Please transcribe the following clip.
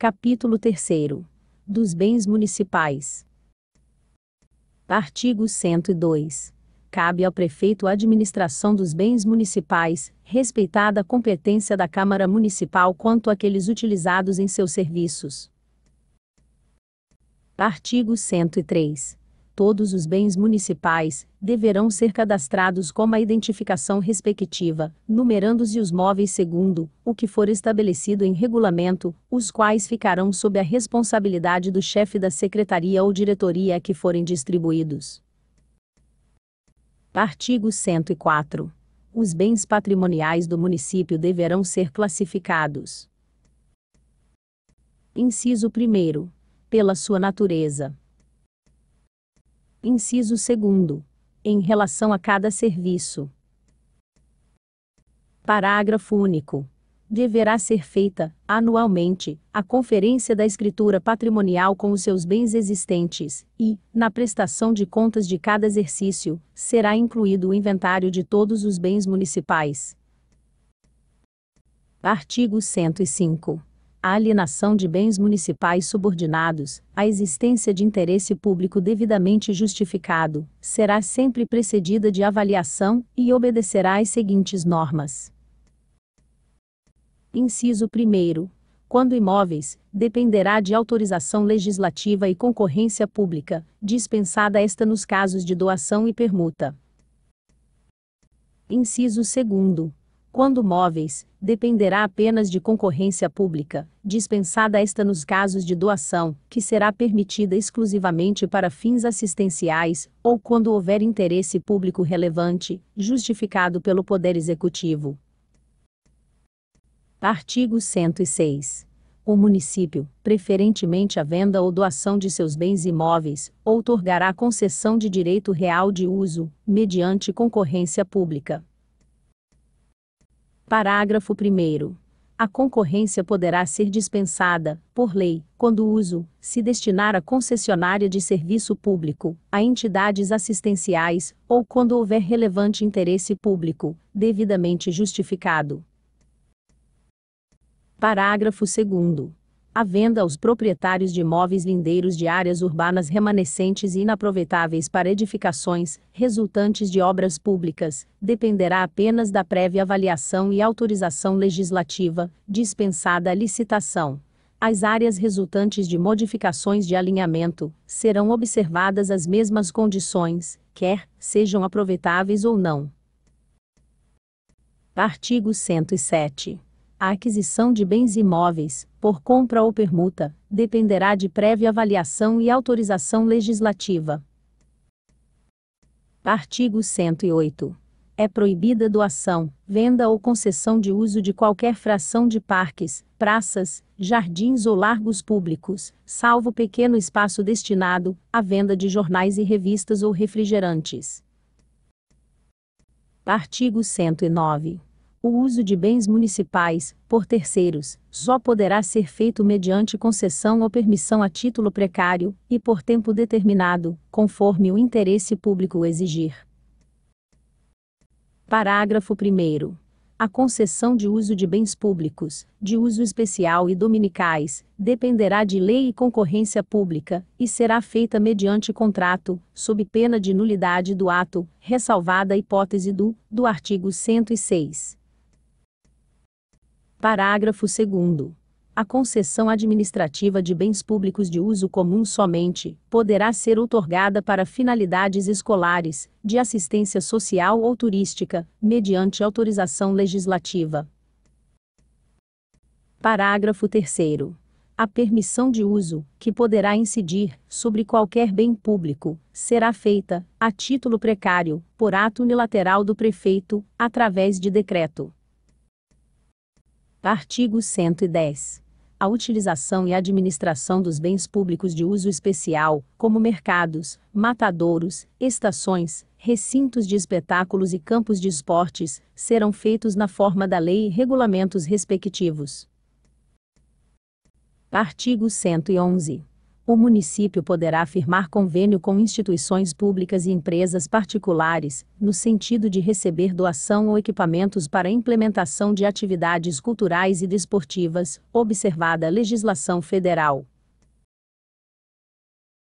Capítulo 3 Dos bens municipais. Artigo 102. Cabe ao prefeito a administração dos bens municipais, respeitada a competência da Câmara Municipal quanto àqueles utilizados em seus serviços. Artigo 103 todos os bens municipais deverão ser cadastrados com a identificação respectiva, numerando-se os móveis segundo o que for estabelecido em regulamento, os quais ficarão sob a responsabilidade do chefe da secretaria ou diretoria a que forem distribuídos. Artigo 104. Os bens patrimoniais do município deverão ser classificados. Inciso 1. Pela sua natureza. Inciso 2. Em relação a cada serviço. Parágrafo único. Deverá ser feita, anualmente, a conferência da escritura patrimonial com os seus bens existentes, e, na prestação de contas de cada exercício, será incluído o inventário de todos os bens municipais. Artigo 105 a alienação de bens municipais subordinados, a existência de interesse público devidamente justificado, será sempre precedida de avaliação e obedecerá às seguintes normas. Inciso 1. Quando imóveis, dependerá de autorização legislativa e concorrência pública, dispensada esta nos casos de doação e permuta. Inciso 2 quando móveis, dependerá apenas de concorrência pública, dispensada esta nos casos de doação, que será permitida exclusivamente para fins assistenciais, ou quando houver interesse público relevante, justificado pelo Poder Executivo. Artigo 106. O município, preferentemente a venda ou doação de seus bens imóveis, outorgará concessão de direito real de uso, mediante concorrência pública Parágrafo 1. A concorrência poderá ser dispensada, por lei, quando o uso se destinar à concessionária de serviço público, a entidades assistenciais, ou quando houver relevante interesse público, devidamente justificado. Parágrafo 2 a venda aos proprietários de imóveis lindeiros de áreas urbanas remanescentes e inaproveitáveis para edificações, resultantes de obras públicas, dependerá apenas da prévia avaliação e autorização legislativa, dispensada a licitação. As áreas resultantes de modificações de alinhamento serão observadas as mesmas condições, quer sejam aproveitáveis ou não. Artigo 107. A aquisição de bens imóveis, por compra ou permuta, dependerá de prévia avaliação e autorização legislativa. Artigo 108. É proibida doação, venda ou concessão de uso de qualquer fração de parques, praças, jardins ou largos públicos, salvo pequeno espaço destinado à venda de jornais e revistas ou refrigerantes. Artigo 109 o uso de bens municipais, por terceiros, só poderá ser feito mediante concessão ou permissão a título precário, e por tempo determinado, conforme o interesse público exigir. Parágrafo 1. A concessão de uso de bens públicos, de uso especial e dominicais, dependerá de lei e concorrência pública, e será feita mediante contrato, sob pena de nulidade do ato, ressalvada a hipótese do, do artigo 106. Parágrafo 2. A concessão administrativa de bens públicos de uso comum somente poderá ser outorgada para finalidades escolares, de assistência social ou turística, mediante autorização legislativa. Parágrafo 3 a permissão de uso, que poderá incidir sobre qualquer bem público, será feita, a título precário, por ato unilateral do prefeito, através de decreto. Artigo 110. A utilização e administração dos bens públicos de uso especial, como mercados, matadouros, estações, recintos de espetáculos e campos de esportes, serão feitos na forma da lei e regulamentos respectivos. Artigo 111 o município poderá firmar convênio com instituições públicas e empresas particulares, no sentido de receber doação ou equipamentos para implementação de atividades culturais e desportivas, observada a legislação federal.